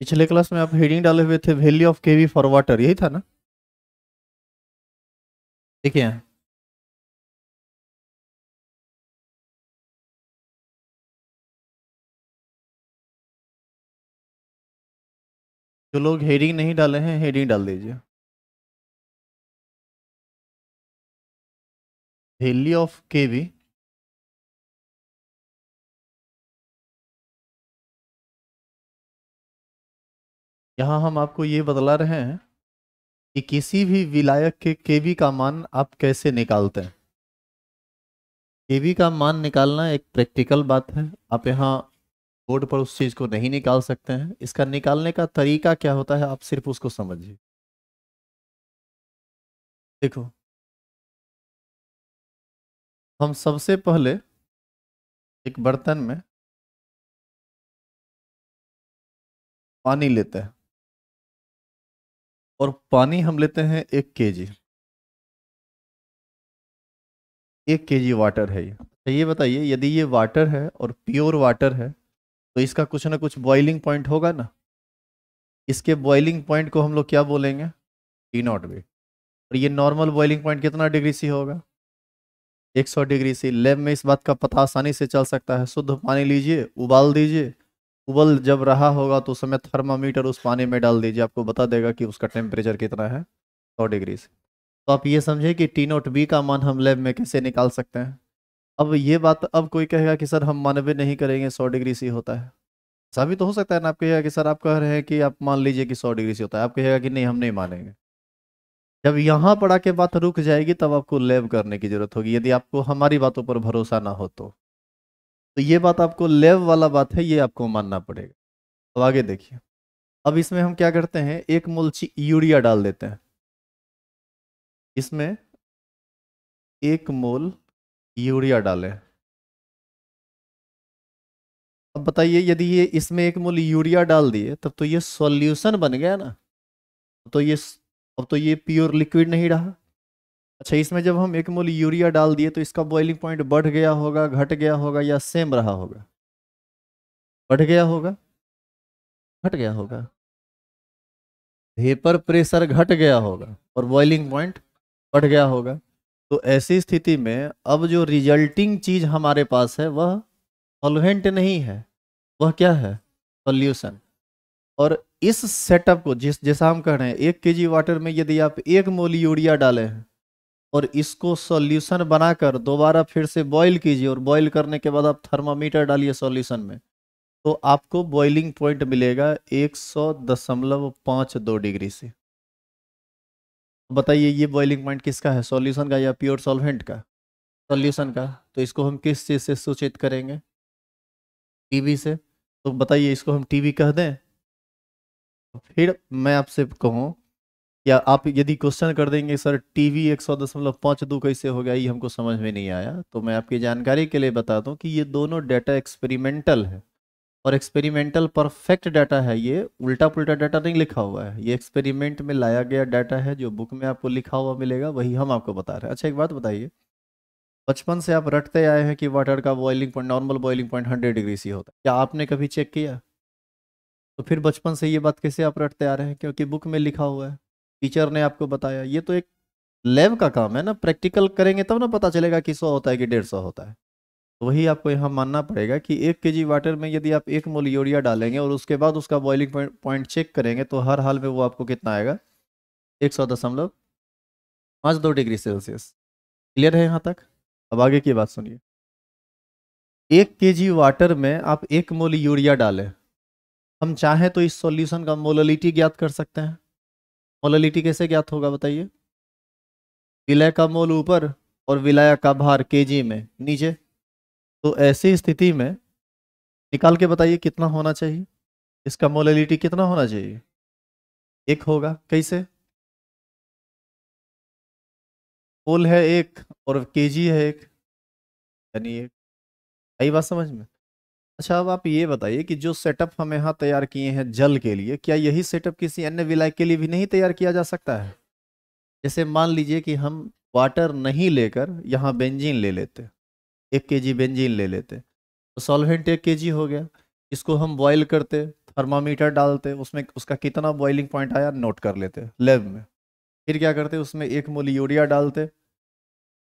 पिछले क्लास में आप हेडिंग डाले हुए थे value of KV for water यही था ना देखिए जो लोग हेडिंग नहीं डाले हैं हेडिंग डाल दीजिए वैल्यू ऑफ केवी यहाँ हम आपको ये बतला रहे हैं कि किसी भी विलायक के केवी का मान आप कैसे निकालते हैं केवी का मान निकालना एक प्रैक्टिकल बात है आप यहाँ बोर्ड पर उस चीज़ को नहीं निकाल सकते हैं इसका निकालने का तरीका क्या होता है आप सिर्फ उसको समझिए देखो हम सबसे पहले एक बर्तन में पानी लेते हैं और पानी हम लेते हैं एक के जी एक के जी वाटर है ये अच्छा ये बताइए यदि ये वाटर है और प्योर वाटर है तो इसका कुछ ना कुछ बॉइलिंग पॉइंट होगा ना इसके बॉइलिंग पॉइंट को हम लोग क्या बोलेंगे टी नॉट बी और ये नॉर्मल बॉइलिंग पॉइंट कितना डिग्री सी होगा 100 डिग्री सी लैब में इस बात का पता आसानी से चल सकता है शुद्ध पानी लीजिए उबाल दीजिए उबल जब रहा होगा तो उस समय थर्मामीटर उस पानी में डाल दीजिए आपको बता देगा कि उसका टेम्परेचर कितना है सौ डिग्री से तो आप ये समझें कि टी नोट बी का मान हम लैब में कैसे निकाल सकते हैं अब ये बात अब कोई कहेगा कि सर हम मानवे नहीं करेंगे सौ डिग्री सी होता है साबित तो हो सकता है ना आप कहेगा कि सर आप कह रहे हैं कि आप मान लीजिए कि सौ डिग्री सी होता है आप कहेगा कि नहीं हम नहीं मानेंगे जब यहाँ पड़ा के बात रुक जाएगी तब आपको लैब करने की जरूरत होगी यदि आपको हमारी बातों पर भरोसा ना हो तो तो ये बात आपको लेव वाला बात है ये आपको मानना पड़ेगा अब आगे देखिए अब इसमें हम क्या करते हैं एक मोलची यूरिया डाल देते हैं इसमें एक मोल यूरिया डालें अब बताइए यदि ये इसमें एक मोल यूरिया डाल दिए तब तो ये सॉल्यूशन बन गया ना तो ये अब तो ये प्योर लिक्विड नहीं रहा अच्छा इसमें जब हम एक मूल यूरिया डाल दिए तो इसका बॉइलिंग पॉइंट बढ़ गया होगा घट गया होगा या सेम रहा होगा बढ़ गया होगा घट गया होगा वेपर प्रेशर घट गया होगा और बॉइलिंग पॉइंट बढ़ गया होगा तो ऐसी स्थिति में अब जो रिजल्टिंग चीज हमारे पास है वह सॉल्वेंट नहीं है वह क्या है सॉल्यूशन और इस सेटअप को जिस जैसा हम कह रहे हैं एक जी वाटर में यदि आप एक मोल यूरिया डालें और इसको सॉल्यूशन बनाकर दोबारा फिर से बॉईल कीजिए और बॉईल करने के बाद आप थर्मामीटर डालिए सॉल्यूशन में तो आपको बॉइलिंग पॉइंट मिलेगा एक सौ दशमलव पाँच दो डिग्री से बताइए ये बॉइलिंग पॉइंट किसका है सॉल्यूशन का या प्योर सॉल्वेंट का सॉल्यूशन का तो इसको हम किस चीज़ से सूचित करेंगे टीवी से तो बताइए इसको हम टीवी कह दें फिर मैं आपसे कहूँ या आप यदि क्वेश्चन कर देंगे सर टीवी एक सौ दशमलव पाँच दो कैसे हो गया ये हमको समझ में नहीं आया तो मैं आपकी जानकारी के लिए बता दूँ कि ये दोनों डाटा एक्सपेरिमेंटल है और एक्सपेरिमेंटल परफेक्ट डाटा है ये उल्टा पुल्टा डाटा नहीं लिखा हुआ है ये एक्सपेरिमेंट में लाया गया डाटा है जो बुक में आपको लिखा हुआ मिलेगा वही हम आपको बता रहे हैं अच्छा एक बात बताइए बचपन से आप रटते आए हैं कि वाटर का boiling point normal boiling point hundred degree C होता है क्या आपने कभी चेक किया तो फिर बचपन से ये बात कैसे आप रटते आ रहे हैं क्योंकि बुक में लिखा हुआ है टीचर ने आपको बताया ये तो एक लैब का काम है ना प्रैक्टिकल करेंगे तब ना पता चलेगा कि सौ होता है कि डेढ़ सौ होता है तो वही आपको यहाँ मानना पड़ेगा कि एक के वाटर में यदि आप एक मोल यूरिया डालेंगे और उसके बाद उसका बॉइलिंग पॉइंट चेक करेंगे तो हर हाल में वो आपको कितना आएगा एक सौ दशमलव पाँच दो डिग्री सेल्सियस क्लियर है यहाँ तक अब आगे की बात सुनिए एक के वाटर में आप एक मोल यूरिया डालें हम चाहें तो इस सोल्यूशन का मोलिटी ज्ञात कर सकते हैं मोलिटी कैसे ज्ञात होगा बताइए विलय का मोल ऊपर और विलय का भार केजी में नीचे तो ऐसी स्थिति में निकाल के बताइए कितना होना चाहिए इसका मोलिटी कितना होना चाहिए एक होगा कैसे मोल है एक और केजी है एक यानी एक आई बात समझ में अच्छा अब आप ये बताइए कि जो सेटअप हम यहाँ तैयार किए हैं जल के लिए क्या यही सेटअप किसी अन्य विलाय के लिए भी नहीं तैयार किया जा सकता है जैसे मान लीजिए कि हम वाटर नहीं लेकर यहाँ बेंजीन ले लेते एक के जी बेंजीन ले लेते तो सॉल्वेंट एक के जी हो गया इसको हम बॉयल करते थर्मामीटर डालते उसमें उसका कितना बॉइलिंग पॉइंट आया नोट कर लेते लेब में फिर क्या करते उसमें एक मोल यूरिया डालते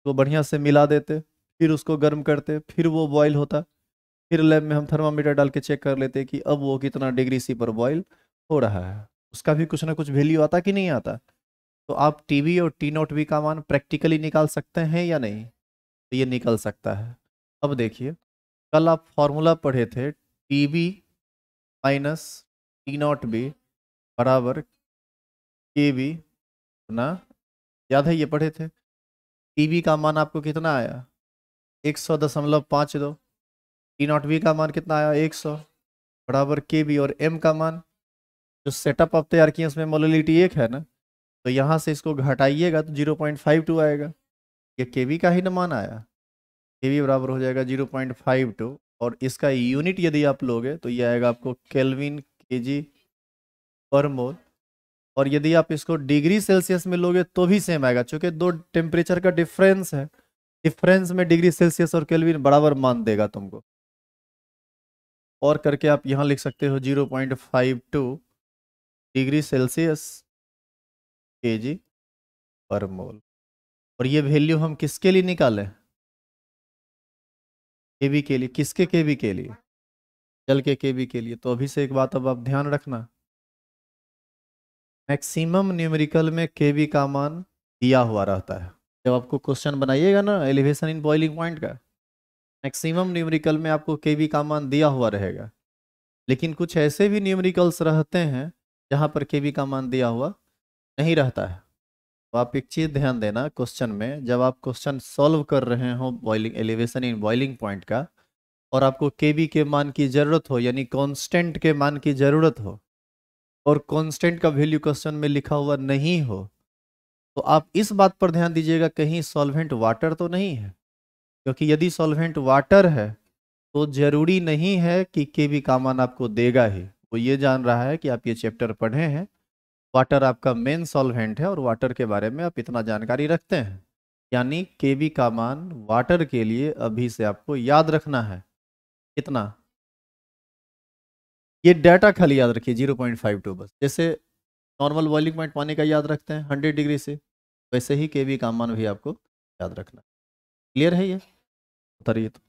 वो बढ़िया से मिला देते फिर उसको गर्म करते फिर वो बॉयल होता फिर लैब में हम थर्मामीटर डाल के चेक कर लेते कि अब वो कितना डिग्री सी पर बॉयल हो रहा है उसका भी कुछ ना कुछ वैल्यू आता कि नहीं आता तो आप टी वी और टी नोट वी का मान प्रैक्टिकली निकाल सकते हैं या नहीं तो ये निकल सकता है अब देखिए कल आप फॉर्मूला पढ़े थे T V minus T naught B बराबर के वी ना याद है ये पढ़े थे टी वी का मान आपको कितना आया एक सौ दशमलव पाँच दो टी नॉट वी का मान कितना आया एक सौ बराबर के बी और एम का मान जो सेटअप आप तैयार किए उसमें मोलिटी एक है ना तो यहाँ से इसको घटाइएगा तो जीरो पॉइंट फाइव टू आएगा ये के बी का ही ना मान आया के बी बराबर हो जाएगा जीरो पॉइंट फाइव टू और इसका यूनिट यदि आप लोगे तो ये आएगा आपको केल्विन के जी पर मोल और यदि आप इसको डिग्री सेल्सियस में लोगे तो भी सेम आएगा क्योंकि दो टेम्परेचर का डिफरेंस है डिफरेंस में डिग्री सेल्सियस और केल्विन बराबर मान देगा तुमको और करके आप यहाँ लिख सकते हो zero point five two degree Celsius K G पर मोल और ये वैल्यू हम किसके लिए निकालें के बी के लिए किसके के बी के लिए जल के के बी के लिए तो अभी से एक बात अब आप ध्यान रखना मैक्सिमम न्यूमेरिकल में के बी का मान दिया हुआ रहता है जब आपको क्वेश्चन बनाइएगा ना एलिवेशन इन बॉइलिंग पॉइंट का मैक्सिमम न्यूमरिकल में आपको के वी का मान दिया हुआ रहेगा लेकिन कुछ ऐसे भी न्यूमरिकल्स रहते हैं जहाँ पर के वी का मान दिया हुआ नहीं रहता है तो आप एक चीज़ ध्यान देना क्वेश्चन में जब आप क्वेश्चन सॉल्व कर रहे हो boiling elevation in boiling point का और आपको के वी के मान की ज़रूरत हो यानी कॉन्स्टेंट के मान की ज़रूरत हो और कॉन्स्टेंट का वैल्यू क्वेश्चन में लिखा हुआ नहीं हो तो आप इस बात पर ध्यान दीजिएगा कहीं सॉल्वेंट वाटर तो नहीं है क्योंकि यदि सॉल्वेंट वाटर है तो जरूरी नहीं है कि के वी का मान आपको देगा ही वो ये जान रहा है कि आप ये चैप्टर पढ़े हैं वाटर आपका मेन सॉल्वेंट है और वाटर के बारे में आप इतना जानकारी रखते हैं यानी के वी का मान वाटर के लिए अभी से आपको याद रखना है कितना ये डाटा खाली याद रखिए जीरो पॉइंट फाइव टू बस जैसे नॉर्मल बॉइलिंग पॉइंट पानी का याद रखते हैं हंड्रेड डिग्री से वैसे ही के वी का मान भी आपको याद रखना क्लियर है ये طريقه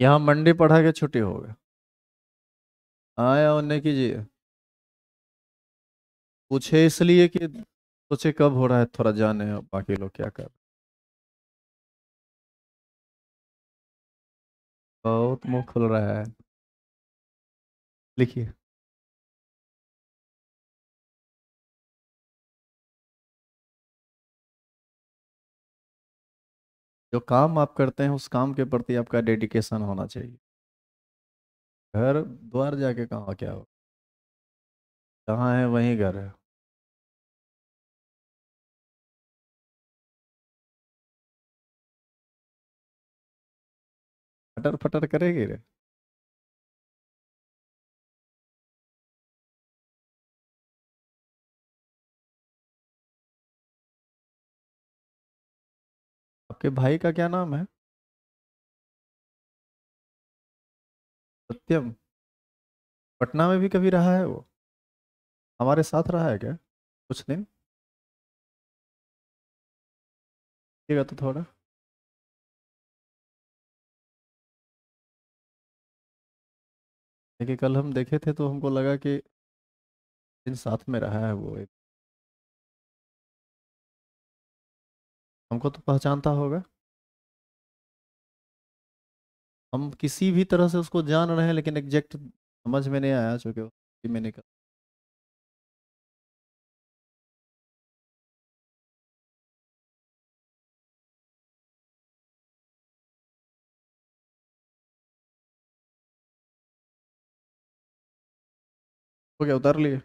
यहाँ मंडी पढ़ा के छुट्टी हो गया आया उन्हें कीजिए पूछे इसलिए कि सोचे कब हो रहा है थोड़ा जाने बाकी लोग क्या कर बहुत मुंह खुल रहा है लिखिए जो काम आप करते हैं उस काम के प्रति आपका डेडिकेशन होना चाहिए घर द्वार जाके कहाँ क्या हो कहाँ है वहीं घर है फटर फटर करेगी रे आपके भाई का क्या नाम है सत्यम पटना में भी कभी रहा है वो हमारे साथ रहा है क्या कुछ दिन ठीक है तो थोड़ा देखिए कल हम देखे थे तो हमको लगा कि दिन साथ में रहा है वो एक हमको तो पहचानता होगा हम किसी भी तरह से उसको जान रहे हैं लेकिन एग्जैक्ट समझ में नहीं आया चूँकि मैंने कहा हो गया उतार लिए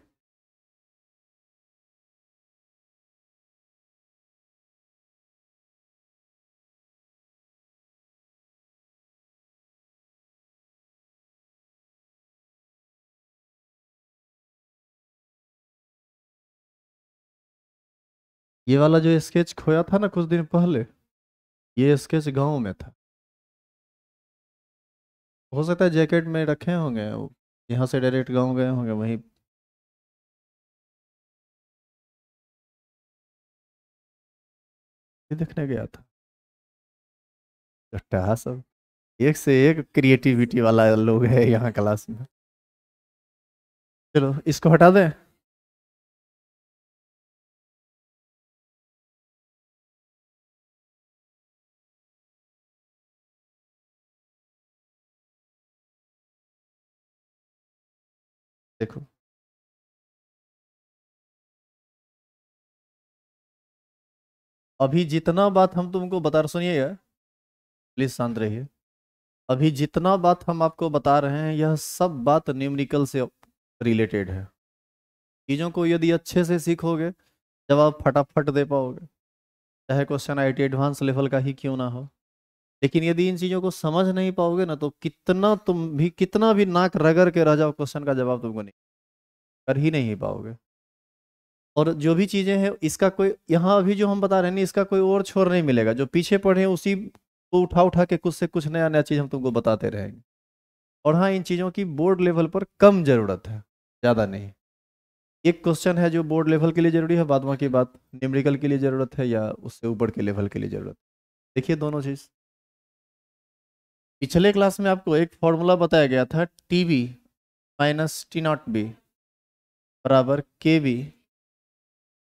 ये वाला जो स्केच खोया था ना कुछ दिन पहले ये स्केच गांव में था हो सकता है जैकेट में रखे होंगे यहाँ से डायरेक्ट गांव गए होंगे वहीं देखने गया था घट्टा सब एक से एक क्रिएटिविटी वाला लोग है यहाँ क्लास में चलो इसको हटा दें देखो अभी जितना बात हम तुमको बता रहे सुनिएगा प्लीज शांत रहिए अभी जितना बात हम आपको बता रहे हैं यह सब बात न्यूमरिकल से रिलेटेड है चीज़ों को यदि अच्छे से सीखोगे जब आप फटाफट दे पाओगे चाहे question I T advance level का ही क्यों ना हो लेकिन यदि इन चीजों को समझ नहीं पाओगे ना तो कितना तुम भी कितना भी नाक रगड़ के रह जाओ क्वेश्चन का जवाब तुमको नहीं कर ही नहीं पाओगे और जो भी चीजें हैं इसका कोई यहाँ अभी जो हम बता रहे हैं इसका कोई और छोर नहीं मिलेगा जो पीछे पढ़े उसी को उठा उठा के कुछ से कुछ नया नया चीज हम तुमको बताते रहेंगे और हाँ इन चीजों की बोर्ड लेवल पर कम जरूरत है ज्यादा नहीं एक क्वेश्चन है जो बोर्ड लेवल के लिए जरूरी है बाद की बात न्यूमेरिकल के लिए जरूरत है या उससे ऊपर के लेवल के लिए जरूरत देखिए दोनों चीज़ पिछले क्लास में आपको एक फॉर्मूला बताया गया था T B minus T naught B बराबर के बी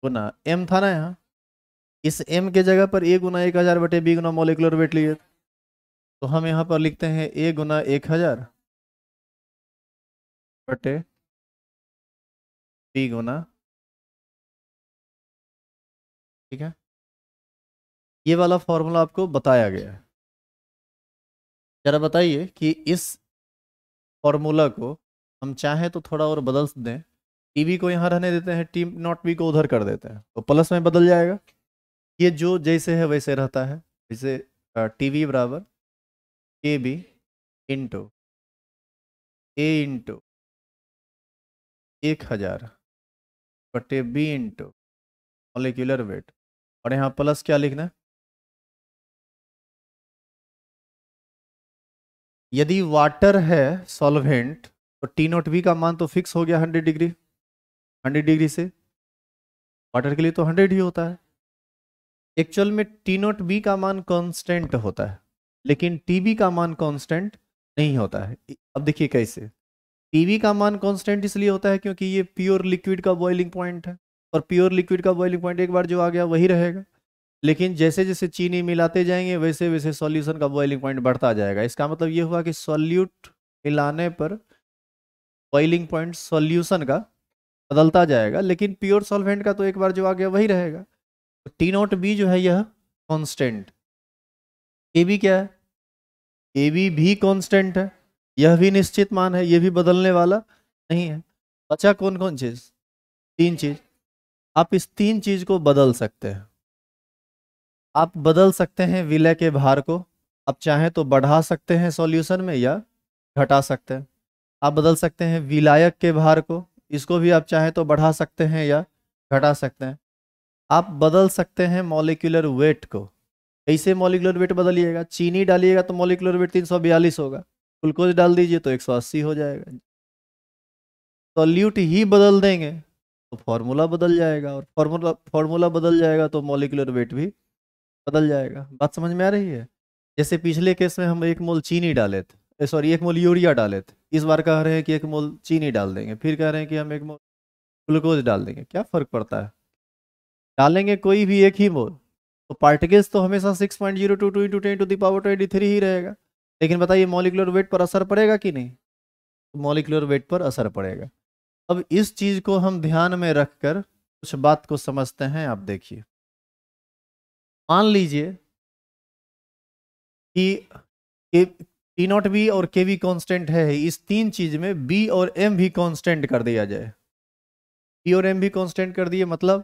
गुना एम था ना यहाँ इस एम के जगह पर ए गुना एक हज़ार बटे बी गुना मोलिकुलर वेट लिए तो हम यहाँ पर लिखते हैं ए गुना एक हज़ार बटे बी गुना ठीक है ये वाला फॉर्मूला आपको बताया गया है जरा बताइए कि इस फॉर्मूला को हम चाहें तो थोड़ा और बदल दें टी वी को यहाँ रहने देते हैं टी नॉट बी को उधर कर देते हैं तो प्लस में बदल जाएगा ये जो जैसे है वैसे रहता है जैसे टी वी बराबर A B into A into एक हज़ार बटे बी इंटू मोलिकुलर वेट और यहाँ प्लस क्या लिखना है यदि वाटर है सॉल्वेंट तो टी नोट बी का मान तो फिक्स हो गया हंड्रेड डिग्री हंड्रेड डिग्री से वाटर के लिए तो हंड्रेड ही होता है एक्चुअल में टी नोट बी का मान कांस्टेंट होता है लेकिन टी बी का मान कांस्टेंट नहीं होता है अब देखिए कैसे टी बी का मान कांस्टेंट इसलिए होता है क्योंकि ये प्योर लिक्विड का बॉइलिंग पॉइंट है और प्योर लिक्विड का बॉइलिंग पॉइंट एक बार जो आ गया वही रहेगा लेकिन जैसे जैसे चीनी मिलाते जाएंगे वैसे वैसे सॉल्यूशन का बॉइलिंग पॉइंट बढ़ता जाएगा इसका मतलब ये हुआ कि सॉल्यूट मिलाने पर बॉइलिंग पॉइंट सॉल्यूशन का बदलता जाएगा लेकिन प्योर सॉल्वेंट का तो एक बार जो आ गया वही रहेगा तो टी नॉट बी जो है यह कांस्टेंट ए बी क्या है ए बी भी कांस्टेंट है यह भी निश्चित मान है यह भी बदलने वाला नहीं है बचा अच्छा, कौन कौन चीज़ तीन चीज़ आप इस तीन चीज़ को बदल सकते हैं आप बदल सकते हैं विलय के भार को आप चाहें तो बढ़ा सकते हैं सॉल्यूशन में या घटा सकते हैं आप बदल सकते हैं विलायक के भार को इसको भी आप चाहें तो बढ़ा सकते हैं या घटा सकते हैं आप बदल सकते हैं मॉलिकुलर वेट को ऐसे मॉलिकुलर वेट बदलिएगा चीनी डालिएगा तो मॉलिकुलर वेट तीन होगा ग्लूकोज डाल दीजिए तो एक हो जाएगा सॉल्यूट तो ही बदल देंगे तो फॉर्मूला बदल जाएगा और फॉर्मूला फॉर्मूला बदल जाएगा तो मॉलिकुलर वेट भी बदल जाएगा बात समझ में आ रही है जैसे पिछले केस में हम एक मोल चीनी डाले थे सॉरी एक मोल यूरिया डाले थे इस बार कह रहे हैं कि एक मोल चीनी डाल देंगे फिर कह रहे हैं कि हम एक मोल ग्लूकोज डाल देंगे क्या फ़र्क पड़ता है डालेंगे कोई भी एक ही मोल तो पार्टिकल्स तो हमेशा six point zero two two into ten to the power twenty three ही रहेगा लेकिन बताइए मॉलिकुलर वेट पर असर पड़ेगा कि नहीं मॉलिकुलर तो वेट पर असर पड़ेगा अब इस चीज़ को हम ध्यान में रखकर कुछ बात को समझते हैं आप देखिए मान लीजिए कि टी नॉट बी और के वी कॉन्स्टेंट है इस तीन चीज में बी और एम भी कॉन्स्टेंट कर दिया जाए बी और एम भी कॉन्स्टेंट कर दिए मतलब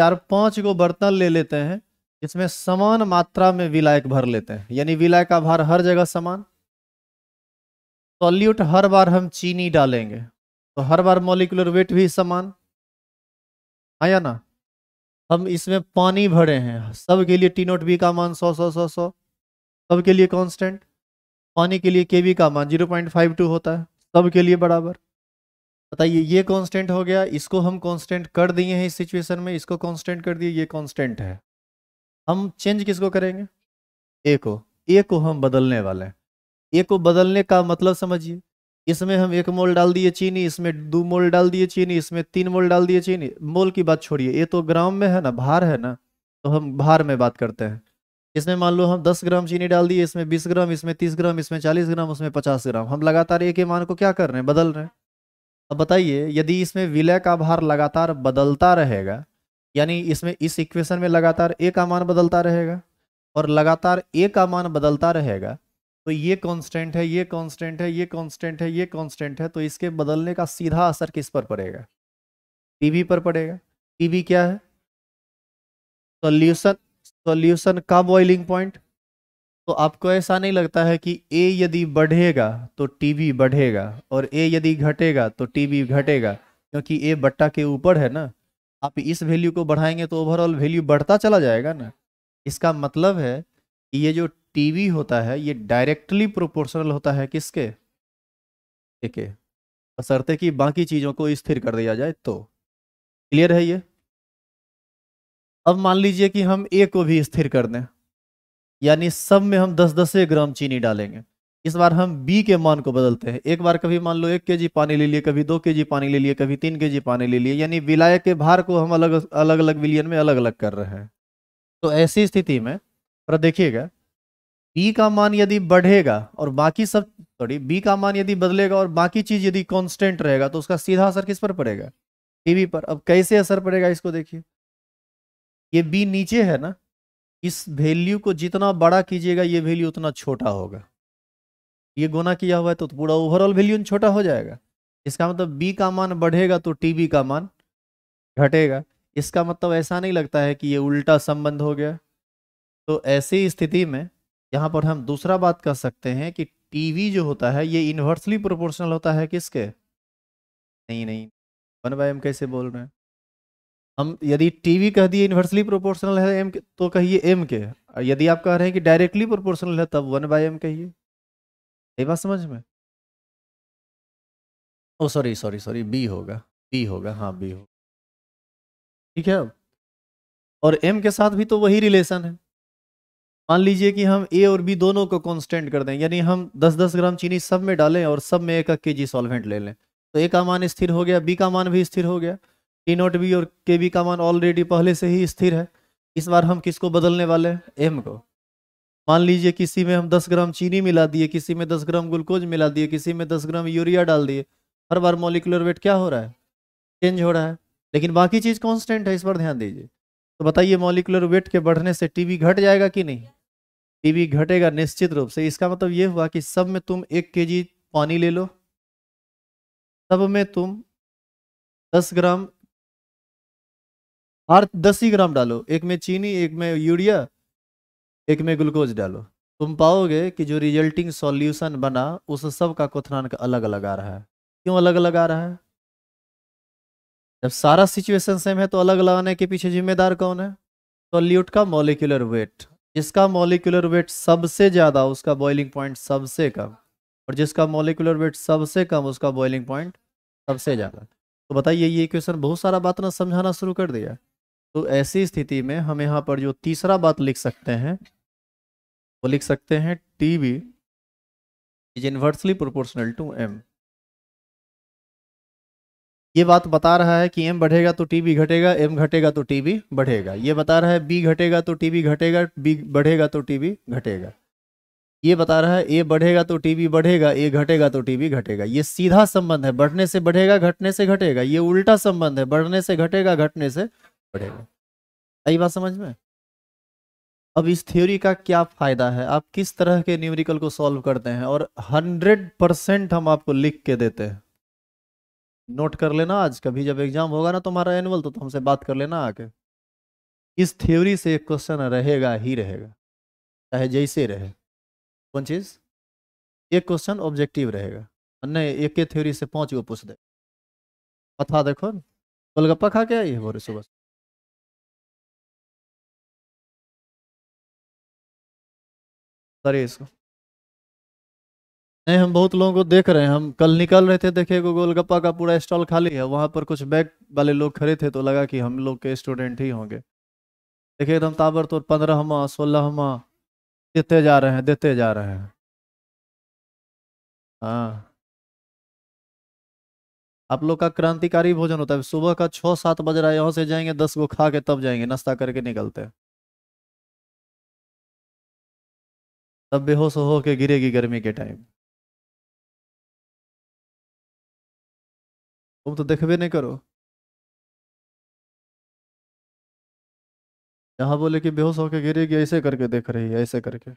चार पांच को बर्तन ले लेते हैं जिसमें समान मात्रा में विलायक भर लेते हैं यानी विलायक का भार हर जगह समान सॉल्यूट हर बार हम चीनी डालेंगे तो हर बार मोलिकुलर वेट भी समान है हाँ या ना हम इसमें पानी भरे हैं सब के लिए टी नोट बी का मान सौ सौ सौ सौ सब के लिए कांस्टेंट पानी के लिए के बी का मान जीरो पॉइंट फाइव टू होता है सब के लिए बराबर बताइए ये कांस्टेंट हो गया इसको हम कांस्टेंट कर दिए हैं इस सिचुएशन में इसको कांस्टेंट कर दिए ये कांस्टेंट है हम चेंज किसको करेंगे ए को ए को हम बदलने वाले हैं ए को बदलने का मतलब समझिए इसमें हम एक मोल डाल दिए चीनी इसमें दो मोल डाल दिए चीनी इसमें तीन मोल डाल दिए चीनी मोल की बात छोड़िए ये तो ग्राम में है ना भार है ना तो हम भार में बात करते हैं इसमें मान लो हम 10 ग्राम चीनी डाल दिए इसमें 20 ग्राम इसमें 30 ग्राम इसमें 40 ग्राम उसमें 50 ग्राम हम लगातार एक ही मान को क्या कर रहे हैं बदल रहे हैं अब बताइए यदि इसमें विलय का भार लगातार बदलता रहेगा यानी इसमें इस इक्वेशन में लगातार एक का मान बदलता रहेगा और लगातार एक का मान बदलता रहेगा तो ये कांस्टेंट है ये कांस्टेंट है ये कांस्टेंट है ये कांस्टेंट है तो इसके बदलने का सीधा असर किस पर पड़ेगा पी पर पड़ेगा पी क्या है सोल्यूशन सोल्यूशन का बॉइलिंग पॉइंट तो आपको ऐसा नहीं लगता है कि ए यदि बढ़ेगा तो टी बढ़ेगा और ए यदि घटेगा तो टी घटेगा क्योंकि ए बट्टा के ऊपर है ना आप इस वैल्यू को बढ़ाएंगे तो ओवरऑल वैल्यू बढ़ता चला जाएगा ना इसका मतलब है कि ये जो टीवी होता है ये डायरेक्टली प्रोपोर्शनल होता है किसके ठीक है बसरते कि बाकी चीज़ों को स्थिर कर दिया जाए तो क्लियर है ये अब मान लीजिए कि हम ए को भी स्थिर कर दें यानी सब में हम दस दस ग्राम चीनी डालेंगे इस बार हम बी के मान को बदलते हैं एक बार कभी मान लो एक के जी पानी ले लिए कभी दो के जी पानी ले लिए कभी तीन के जी पानी ले लिए यानी विलायक के भार को हम अलग अलग अलग विलियन में अलग अलग कर रहे हैं तो ऐसी स्थिति में पर देखिएगा बी e का मान यदि बढ़ेगा और बाकी सब सॉरी बी का मान यदि बदलेगा और बाकी चीज यदि कांस्टेंट रहेगा तो उसका सीधा असर किस पर पड़ेगा टीवी पर अब कैसे असर पड़ेगा इसको देखिए ये बी नीचे है ना इस वैल्यू को जितना बड़ा कीजिएगा ये वैल्यू उतना छोटा होगा ये गुना किया हुआ है तो पूरा ओवरऑल वैल्यू छोटा हो जाएगा इसका मतलब बी का मान बढ़ेगा तो टीबी का मान घटेगा इसका मतलब ऐसा नहीं लगता है कि ये उल्टा संबंध हो गया तो ऐसी स्थिति में यहाँ पर हम दूसरा बात कह सकते हैं कि टीवी जो होता है ये इन्वर्सली प्रोपोर्शनल होता है किसके नहीं नहीं वन बाय एम कैसे बोल रहे हैं हम यदि टीवी कह दिए इन्वर्सली प्रोपोर्शनल है एम के तो कहिए एम के यदि आप कह रहे हैं कि डायरेक्टली प्रोपोर्शनल है तब वन बाय एम कहिए ये बात समझ में oh sorry sorry sorry B होगा बी होगा हाँ बी होगा ठीक है और एम के साथ भी तो वही रिलेशन है मान लीजिए कि हम ए और बी दोनों को कांस्टेंट कर दें यानी हम 10-10 ग्राम चीनी सब में डालें और सब में एक एक के जी सॉल्वेंट ले लें तो ए का मान स्थिर हो गया बी का मान भी स्थिर हो गया टी नॉट बी और के बी का मान ऑलरेडी पहले से ही स्थिर है इस बार हम किसको बदलने वाले हैं एम को मान लीजिए किसी में हम दस ग्राम चीनी मिला दिए किसी में दस ग्राम ग्लूकोज मिला दिए किसी में दस ग्राम यूरिया डाल दिए हर बार मोलिकुलर वेट क्या हो रहा है चेंज हो रहा है लेकिन बाकी चीज़ कॉन्स्टेंट है इस पर ध्यान दीजिए तो बताइए मोलिकुलर वेट के बढ़ने से टीबी घट जाएगा कि नहीं टीबी घटेगा निश्चित रूप से इसका मतलब ये हुआ कि सब में तुम एक के पानी ले लो सब में तुम दस ग्राम हर दस ही ग्राम डालो एक में चीनी एक में यूरिया एक में ग्लूकोज डालो तुम पाओगे कि जो रिजल्टिंग सॉल्यूशन बना उस सब का का अलग अलग आ रहा है क्यों अलग अलग आ रहा है जब सारा सिचुएशन सेम है तो अलग लगाने के पीछे जिम्मेदार कौन है सॉल्यूट तो का मोलिकुलर वेट जिसका मोलिकुलर वेट सबसे ज़्यादा उसका बॉइलिंग पॉइंट सबसे कम और जिसका मोलिकुलर वेट सबसे कम उसका बॉइलिंग पॉइंट सबसे ज़्यादा तो बताइए ये क्वेश्चन बहुत सारा बात ना समझाना शुरू कर दिया तो ऐसी स्थिति में हम यहाँ पर जो तीसरा बात लिख सकते हैं वो लिख सकते हैं T B is inversely proportional to M ये बात बता रहा है कि एम बढ़ेगा तो बी घटेगा एम घटेगा तो बी बढ़ेगा ये बता रहा है बी घटेगा तो बी घटेगा बी बढ़ेगा तो बी घटेगा ये बता रहा है ए बढ़ेगा तो बी बढ़ेगा ए घटेगा तो बी घटेगा ये सीधा संबंध है बढ़ने से बढ़ेगा घटने से घटेगा ये उल्टा संबंध है बढ़ने से घटेगा घटने से बढ़ेगा आई बात समझ में अब इस थ्योरी का क्या फायदा है आप किस तरह के न्यूमेरिकल को सॉल्व करते हैं और हंड्रेड परसेंट हम आपको लिख के देते हैं नोट कर लेना आज कभी जब एग्जाम होगा ना तुम्हारा एनुअल तो हमसे बात कर लेना आके इस थ्योरी से एक क्वेश्चन रहेगा ही रहेगा चाहे जैसे रहे कौन चीज़ एक क्वेश्चन ऑब्जेक्टिव रहेगा नहीं एक थ्योरी से पाँच गो पूछ दे पथा देखो गोलगप्पा खा के आई है सुबह सॉरी इसको नहीं हम बहुत लोगों को देख रहे हैं हम कल निकल रहे थे देखे गो गोलगप्पा का पूरा स्टॉल खाली है वहाँ पर कुछ बैग वाले लोग खड़े थे तो लगा कि हम लोग के स्टूडेंट ही होंगे देखिए एकदम माह सोलह सोलहवा देते जा रहे हैं देते जा रहे हैं हाँ आप लोग का क्रांतिकारी भोजन होता है सुबह का छः सात बज रहा है यहाँ से जाएंगे दस गो खा के तब जाएंगे नाश्ता करके निकलते हैं तब बेहोश हो के गिरेगी गर्मी के टाइम तुम तो देखे नहीं करो यहाँ बोले कि बेहोश होके गिरेगी ऐसे करके देख रही है ऐसे करके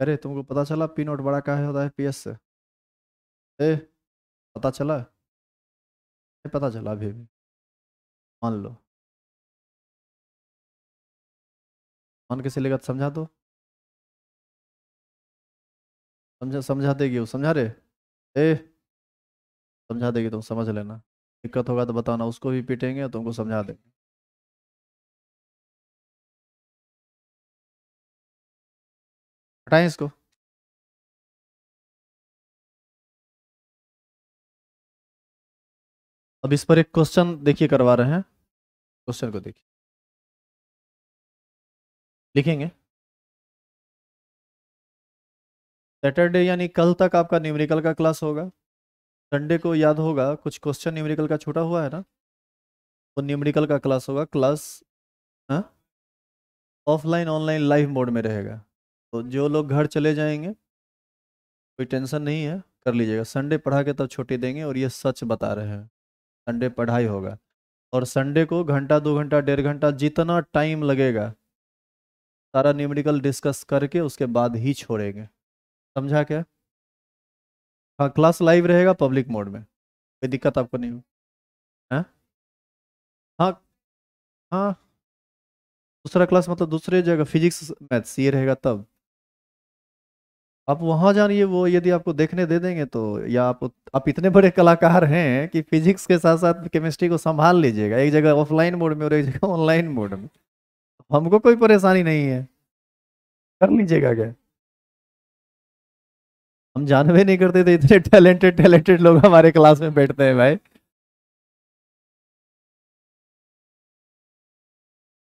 अरे तुमको पता चला पी नोट बड़ा कहा होता है पीएस से ए पता चला ए, पता चला अभी भी मान लो मान किसी लेकर समझा दो समझा समझा देगी वो समझा रे ए समझा देगी तुम तो समझ लेना दिक्कत होगा तो बताना उसको भी पीटेंगे तुमको समझा देंगे हटाएं इसको अब इस पर एक क्वेश्चन देखिए करवा रहे हैं क्वेश्चन को देखिए लिखेंगे सैटरडे यानी कल तक आपका न्यूमेरिकल का क्लास होगा संडे को याद होगा कुछ क्वेश्चन न्यूमेरिकल का छूटा हुआ है ना तो न्यूमेरिकल का क्लास होगा class offline online live mode में रहेगा तो जो लोग घर चले जाएंगे कोई टेंशन नहीं है कर लीजिएगा संडे पढ़ा के तब छुट्टी देंगे और ये सच बता रहे हैं संडे पढ़ाई होगा और संडे को घंटा दो घंटा डेढ़ घंटा जितना टाइम लगेगा सारा न्यूमेरिकल डिस्कस करके उसके बाद ही छोड़ेंगे समझा क्या हाँ क्लास लाइव रहेगा पब्लिक मोड में कोई दिक्कत आपको नहीं हो हाँ हाँ, हाँ। दूसरा क्लास मतलब दूसरे जगह फिजिक्स मैथ्स ये रहेगा तब आप वहाँ जानिए वो यदि आपको देखने दे देंगे तो या आप आप इतने बड़े कलाकार हैं कि फिजिक्स के साथ साथ केमिस्ट्री को संभाल लीजिएगा एक जगह ऑफलाइन मोड में और एक जगह ऑनलाइन मोड में हमको कोई परेशानी नहीं है कर लीजिएगा क्या हम जानवे नहीं करते थे इतने टैलेंटेड टैलेंटेड लोग हमारे क्लास में बैठते हैं भाई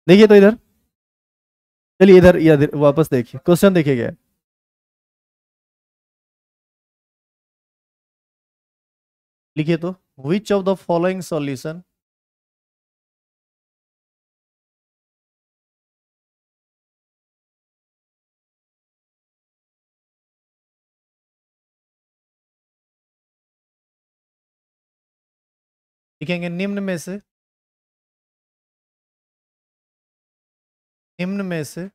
देखिए तो इधर चलिए इधर इधर वापस देखिए क्वेश्चन देखिए क्या लिखिए तो which of the following solution लिखेंगे निम्न में से निम्न में से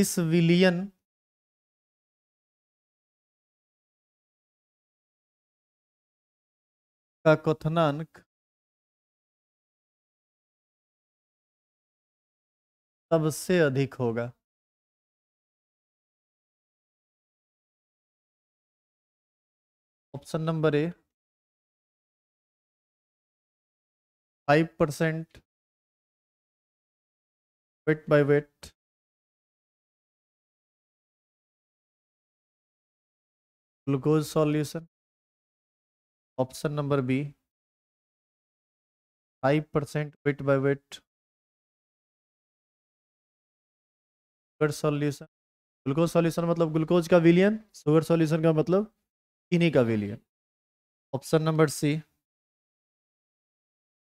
इस विलियन का कथनांक सबसे अधिक होगा option number A five percent weight by weight glucose solution option number B five percent weight by weight sugar solution glucose solution मतलब ग्लूकोज का विलियन शुगर सॉल्यूशन का मतलब चीनी का विलियन option number C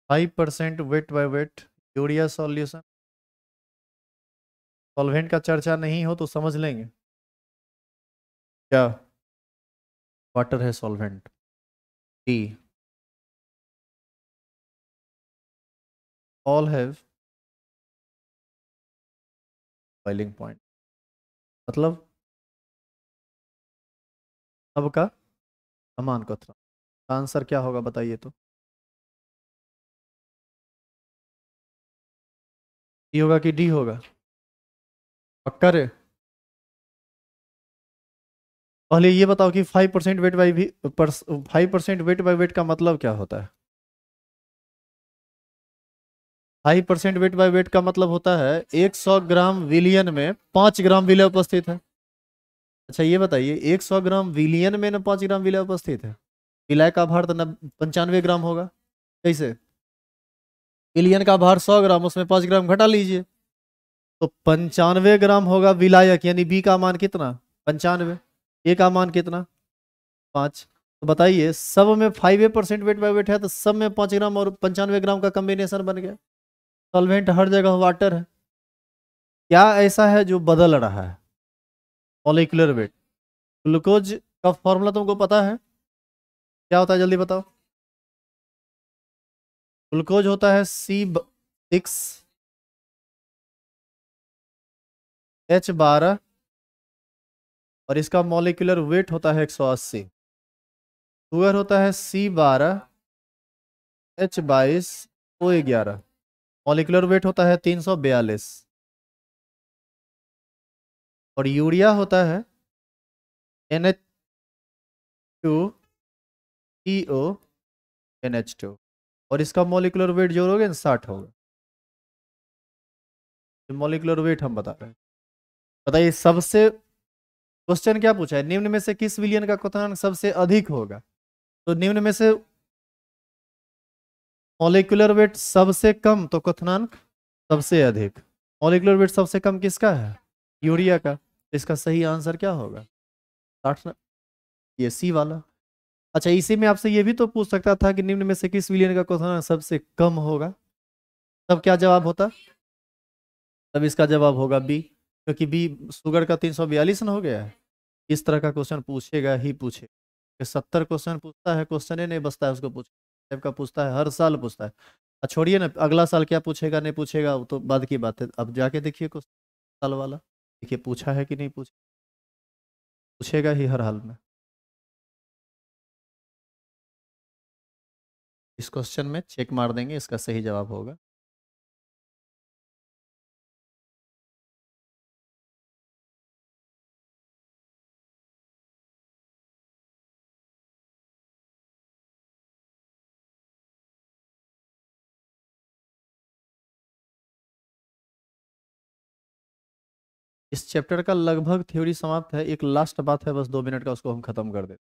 five percent weight by weight urea solution solvent का चर्चा नहीं हो तो समझ लेंगे क्या वाटर है solvent D. All have boiling point मतलब सबका समान कथरा आंसर क्या होगा बताइए तो डी होगा कि डी होगा पक्का रे पहले ये बताओ कि फाइव परसेंट वेट बाई भी five percent weight by weight का मतलब क्या होता है five percent weight by weight का मतलब होता है एक सौ ग्राम विलियन में पाँच ग्राम विलय उपस्थित है अच्छा ये बताइए एक सौ ग्राम विलियन में ना पाँच ग्राम विलय उपस्थित है विलय का भार तो पंचानवे ग्राम होगा कैसे विलियन का भार सौ ग्राम उसमें पाँच ग्राम घटा लीजिए तो पंचानवे ग्राम होगा विलायक यानी बी का मान कितना पंचानवे ए का मान कितना पाँच तो बताइए सब में five a percent weight by weight है तो सब में पाँच ग्राम और पंचानवे ग्राम का कम्बिनेशन बन गया सॉल्वेंट हर जगह वाटर है क्या ऐसा है जो बदल रहा है मॉलिकुलर वेट ग्लूकोज का फॉर्मूला तुमको पता है क्या होता है जल्दी बताओ ग्लूकोज होता है सी सिक्स एच बारह और इसका मॉलिकुलर वेट होता है 180 सुगर होता है सी बारह एच बाईस ओ ग्यारह मॉलिकुलर वेट होता है तीन सौ बयालीस और यूरिया होता है N H two E O N H two और इसका मॉलिकुलर वेट जोड़ोगे ना साठ होगा मॉलिकुलर वेट हम बता रहे हैं बताइए सबसे क्वेश्चन क्या पूछा है निम्न में से किस विलियन का क्वथनांक सबसे अधिक होगा तो निम्न में से मोलिकुलर वेट सबसे कम तो क्वथनांक सबसे अधिक मोलिकुलर वेट सबसे कम किसका है यूरिया का इसका सही आंसर क्या होगा ये सी वाला अच्छा इसी में आपसे ये भी तो पूछ सकता था कि निम्न में से किस विलियन का क्वथनांक सबसे कम होगा तब क्या जवाब होता तब इसका जवाब होगा बी क्योंकि बी शुगर का तीन सौ बयालीस ना हो गया है इस तरह का क्वेश्चन पूछेगा ही पूछेगा सत्तर क्वेश्चन पूछता है क्वेश्चन ही नहीं बसता है उसको पूछ टाइप का पूछता है हर साल पूछता है छोड़िए ना अगला साल क्या पूछेगा नहीं पूछेगा वो तो बाद की बात है अब जाके देखिए क्वेश्चन साल वाला देखिए पूछा है कि नहीं पूछा पूछेगा ही हर हाल में इस क्वेश्चन में चेक मार देंगे इसका सही जवाब होगा इस चैप्टर का लगभग थ्योरी समाप्त है एक लास्ट बात है बस दो मिनट का उसको हम खत्म कर दे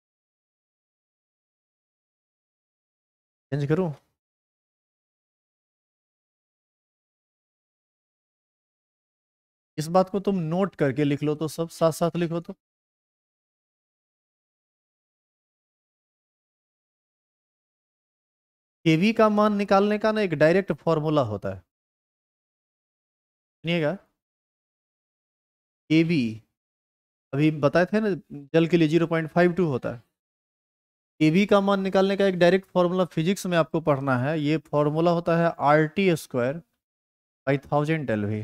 चेंज करूं इस बात को तुम नोट करके लिख लो तो सब साथ साथ लिखो तो केवी का मान निकालने का ना एक डायरेक्ट फॉर्मूला होता है सुनिएगा के वी अभी बताए थे ना जल के लिए जीरो पॉइंट फाइव टू होता है के वी का मान निकालने का एक डायरेक्ट फार्मूला फिजिक्स में आपको पढ़ना है ये फार्मूला होता है R T square by thousand L V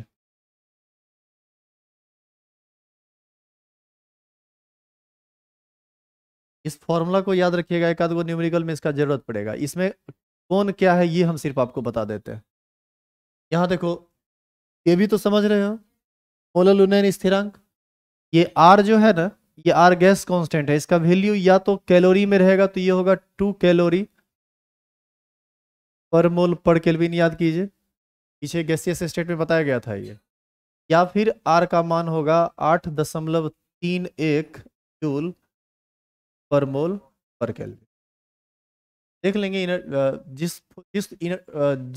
इस फॉर्मूला को याद रखिएगा एक आधो न्यूमेरिकल में इसका जरूरत पड़ेगा इसमें कौन क्या है ये हम सिर्फ आपको बता देते हैं यहाँ देखो ये भी तो समझ रहे हो मोलल लुनैन स्थिरांक ये आर जो है ना ये आर गैस कांस्टेंट है इसका वैल्यू या तो कैलोरी में रहेगा तो ये होगा टू कैलोरी पर मोल पर केल्विन याद कीजिए पीछे गैसियस स्टेट में बताया गया था ये या फिर आर का मान होगा आठ दशमलव तीन एक जूल पर मोल पर केल्विन देख लेंगे इनर जिस जिस इनर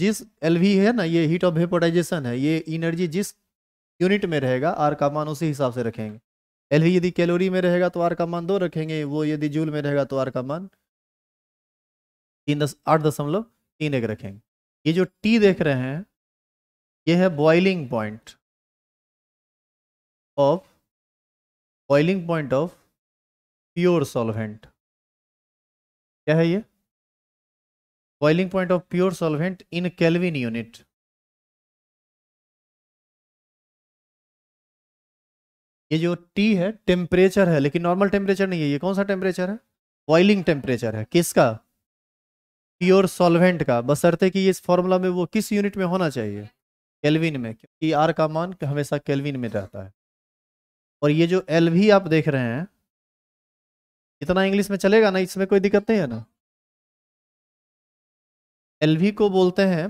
जिस एलवी है ना ये हीट ऑफ वेपोराइजेशन है ये एनर्जी जिस यूनिट में रहेगा आर का मान उसी हिसाब से रखेंगे एल यदि कैलोरी में रहेगा तो आर का मान दो रखेंगे वो यदि जूल में रहेगा तो आर का मान तीन दस आठ दशमलव तीन एक रखेंगे ये जो टी देख रहे हैं ये है boiling point of boiling point of pure solvent क्या है ये boiling point of pure solvent in Kelvin unit ये जो टी है टेम्परेचर है लेकिन नॉर्मल टेम्परेचर नहीं है ये कौन सा टेम्परेचर है बॉइलिंग टेम्परेचर है किसका प्योर सॉल्वेंट का बसरते कि इस फॉर्मूला में वो किस यूनिट में होना चाहिए केल्विन में क्योंकि आर का मान हमेशा केल्विन में रहता है और ये जो एल भी आप देख रहे हैं इतना इंग्लिश में चलेगा ना इसमें कोई दिक्कत नहीं है ना एल को बोलते हैं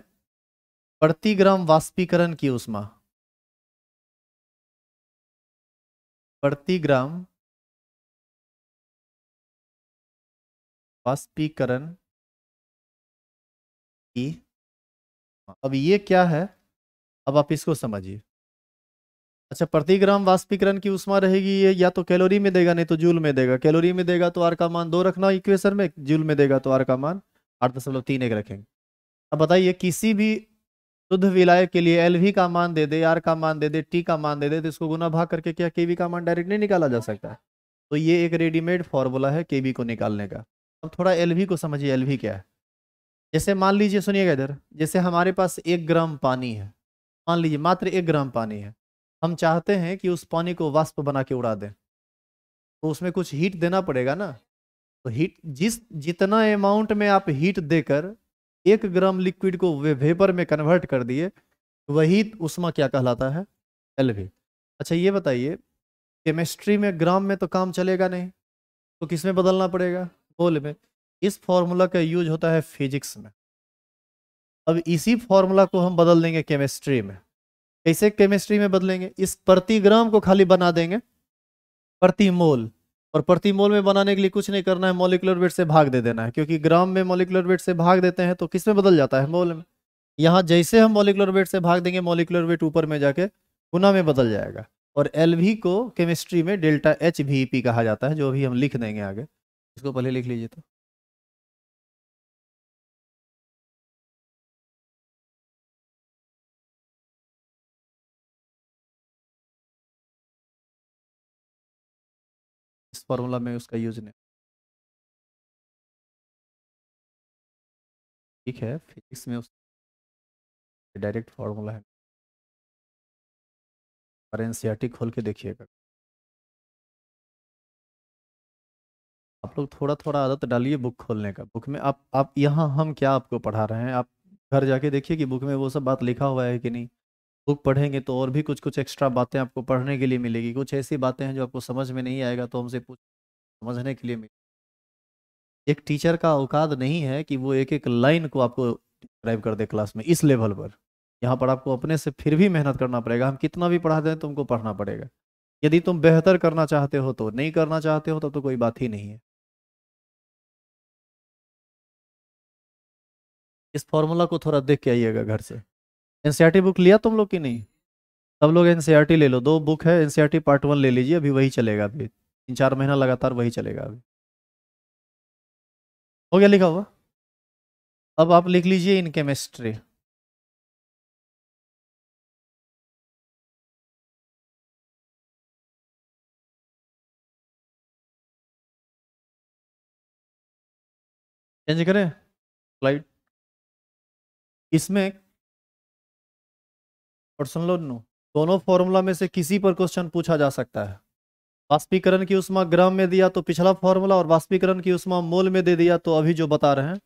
प्रति ग्राम वाष्पीकरण की उष्मा प्रति ग्राम वाष्पीकरण की अब ये क्या है अब आप इसको समझिए अच्छा प्रति ग्राम वाष्पीकरण की उष्मा रहेगी ये या तो कैलोरी में देगा नहीं तो जूल में देगा कैलोरी में देगा तो आर का मान दो रखना इक्वेशन में जूल में देगा तो आर का मान आठ दशमलव तीन एक रखेंगे अब बताइए किसी भी शुद्ध विलायक के लिए एल वी का मान दे दे आर का मान दे दे टी का मान दे दे तो इसको गुना भाग करके क्या के वी का मान डायरेक्टली निकाला जा सकता है तो ये एक रेडीमेड फॉर्मूला है के वी को निकालने का अब थोड़ा एल वी को समझिए एल वी क्या है जैसे मान लीजिए सुनिएगा इधर जैसे हमारे पास एक ग्राम पानी है मान लीजिए मात्र एक ग्राम पानी है हम चाहते हैं कि उस पानी को वाष्प बना के उड़ा दें तो उसमें कुछ हीट देना पड़ेगा ना तो हीट जिस जितना अमाउंट में आप हीट देकर एक ग्राम लिक्विड को वे वेपर में कन्वर्ट कर दिए वही उष्मा क्या कहलाता है एल अच्छा ये बताइए केमिस्ट्री में ग्राम में तो काम चलेगा नहीं तो किस में बदलना पड़ेगा बोल में इस फॉर्मूला का यूज होता है फिजिक्स में अब इसी फॉर्मूला को हम बदल देंगे केमिस्ट्री में कैसे केमिस्ट्री में बदलेंगे इस प्रति ग्राम को खाली बना देंगे प्रति मोल और प्रति मोल में बनाने के लिए कुछ नहीं करना है मोलिकुलर वेट से भाग दे देना है क्योंकि ग्राम में मोलिकुलर वेट से भाग देते हैं तो किस में बदल जाता है मोल में यहाँ जैसे हम मोलिकुलर वेट से भाग देंगे मोलिकुलर वेट ऊपर में जाके गुना में बदल जाएगा और एल को केमिस्ट्री में डेल्टा एच वी पी कहा जाता है जो अभी हम लिख देंगे आगे इसको पहले लिख लीजिए तो फॉर्मूला में उसका यूज नहीं ठीक है फिजिक्स में उस डायरेक्ट फॉर्मूला है और एन खोल के देखिएगा आप लोग थोड़ा थोड़ा आदत डालिए बुक खोलने का बुक में आप आप यहाँ हम क्या आपको पढ़ा रहे हैं आप घर जाके देखिए कि बुक में वो सब बात लिखा हुआ है कि नहीं बुक पढ़ेंगे तो और भी कुछ कुछ एक्स्ट्रा बातें आपको पढ़ने के लिए मिलेगी कुछ ऐसी बातें हैं जो आपको समझ में नहीं आएगा तो हमसे पूछ समझने के लिए मिलेगी एक टीचर का औकात नहीं है कि वो एक एक लाइन को आपको ड्राइव कर दे क्लास में इस लेवल पर यहाँ पर आपको अपने से फिर भी मेहनत करना पड़ेगा हम कितना भी पढ़ा दें तुमको तो पढ़ना पड़ेगा यदि तुम बेहतर करना चाहते हो तो नहीं करना चाहते हो तब तो, तो कोई बात ही नहीं है इस फॉर्मूला को थोड़ा देख के आइएगा घर से एनसीईआरटी बुक e लिया तुम लोग की नहीं सब लोग एनसीईआरटी e ले लो दो बुक है एनसीईआरटी पार्ट वन ले लीजिए अभी वही चलेगा अभी तीन चार महीना लगातार वही चलेगा अभी हो गया लिखा हुआ अब आप लिख लीजिए इन केमिस्ट्री चेंज करें स्लाइड इसमें पर्सनल लोन नो दोनों फॉर्मूला में से किसी पर क्वेश्चन पूछा जा सकता है वाष्पीकरण की उष्मा ग्राम में दिया तो पिछला फॉर्मूला और वाष्पीकरण की उष्मा मोल में दे दिया तो अभी जो बता रहे हैं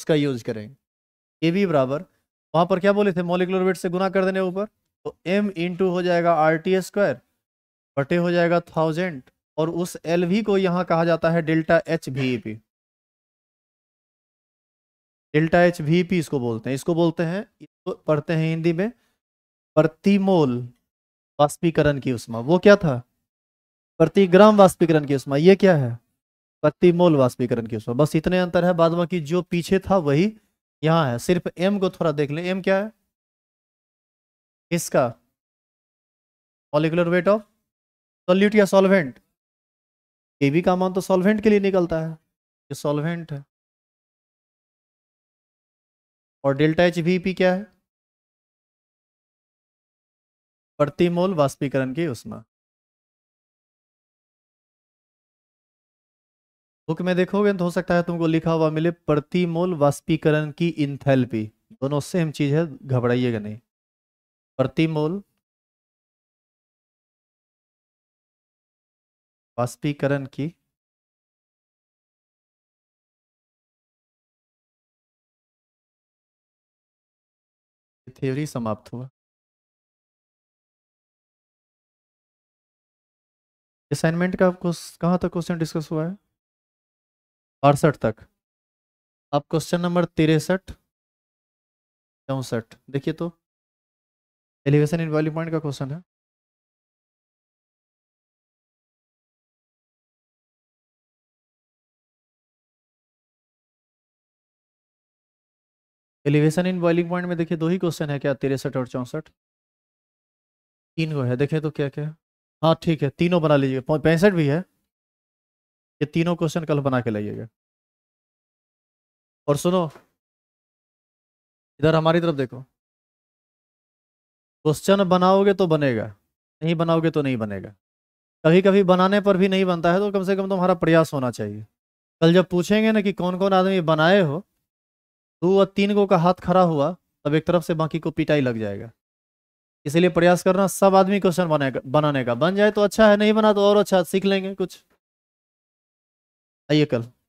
उसका यूज करेंगे ए वी बराबर वहाँ पर क्या बोले थे मोलिकुलर वेट से गुना कर देने ऊपर तो एम इंटू हो जाएगा आर टी स्क्वायर बटे हो जाएगा थाउजेंड और उस एल वी को यहाँ कहा जाता है delta H V P delta H V P इसको बोलते हैं इसको बोलते हैं इसको तो पढ़ते हैं हिंदी में प्रतिमोल वाष्पीकरण की उष्मा वो क्या था प्रति ग्राम वाष्पीकरण की उष्मा ये क्या है प्रतिमोल वाष्पीकरण की उष्मा बस इतने अंतर है बाद बाकी जो पीछे था वही यहाँ है सिर्फ एम को थोड़ा देख ले एम क्या है इसका मॉलिकुलर वेट ऑफ सोल्यूट या सॉल्वेंट भी का मान तो सॉल्वेंट के लिए निकलता है सॉल्वेंट है और डेल्टा एच वी पी क्या है प्रति मोल वाष्पीकरण की उष्मा बुक में देखोगे तो हो सकता है तुमको लिखा हुआ मिले प्रति मोल वाष्पीकरण की इंथेल्पी दोनों सेम चीज है घबराइएगा नहीं प्रति मोल वाष्पीकरण की थ्योरी समाप्त हुआ असाइनमेंट का कहाँ तक क्वेश्चन डिस्कस हुआ है अड़सठ तक आप क्वेश्चन नंबर तिरसठ चौंसठ देखिए तो एलिवेशन इन वैल्यू पॉइंट का क्वेश्चन है एलिवेशन इन बॉइलिंग पॉइंट में देखिए दो ही क्वेश्चन है क्या तिरसठ और चौंसठ तीन गो है देखिए तो क्या क्या है हाँ ठीक है तीनों बना लीजिएगा पैंसठ भी है ये तीनों क्वेश्चन कल बना के लाइएगा और सुनो इधर हमारी तरफ देखो क्वेश्चन बनाओगे तो बनेगा नहीं बनाओगे तो नहीं बनेगा कभी कभी बनाने पर भी नहीं बनता है तो कम से कम तुम्हारा प्रयास होना चाहिए कल जब पूछेंगे ना कि कौन कौन आदमी बनाए हो दो और तीन को का हाथ खड़ा हुआ तब एक तरफ से बाकी को पिटाई लग जाएगा इसीलिए प्रयास करना सब आदमी क्वेश्चन बनाने का बन जाए तो अच्छा है नहीं बना तो और अच्छा सीख लेंगे कुछ आइए कल